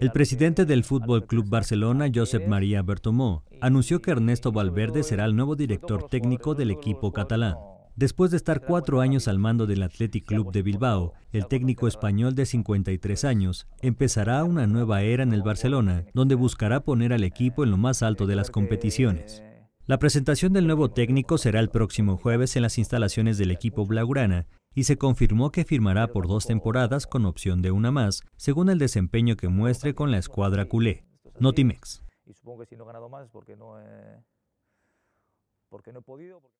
El presidente del Fútbol Club Barcelona, Josep María Bertomó, anunció que Ernesto Valverde será el nuevo director técnico del equipo catalán. Después de estar cuatro años al mando del Athletic Club de Bilbao, el técnico español de 53 años empezará una nueva era en el Barcelona, donde buscará poner al equipo en lo más alto de las competiciones. La presentación del nuevo técnico será el próximo jueves en las instalaciones del equipo Blaugrana y se confirmó que firmará por dos temporadas con opción de una más, según el desempeño que muestre con la escuadra culé, Notimex. no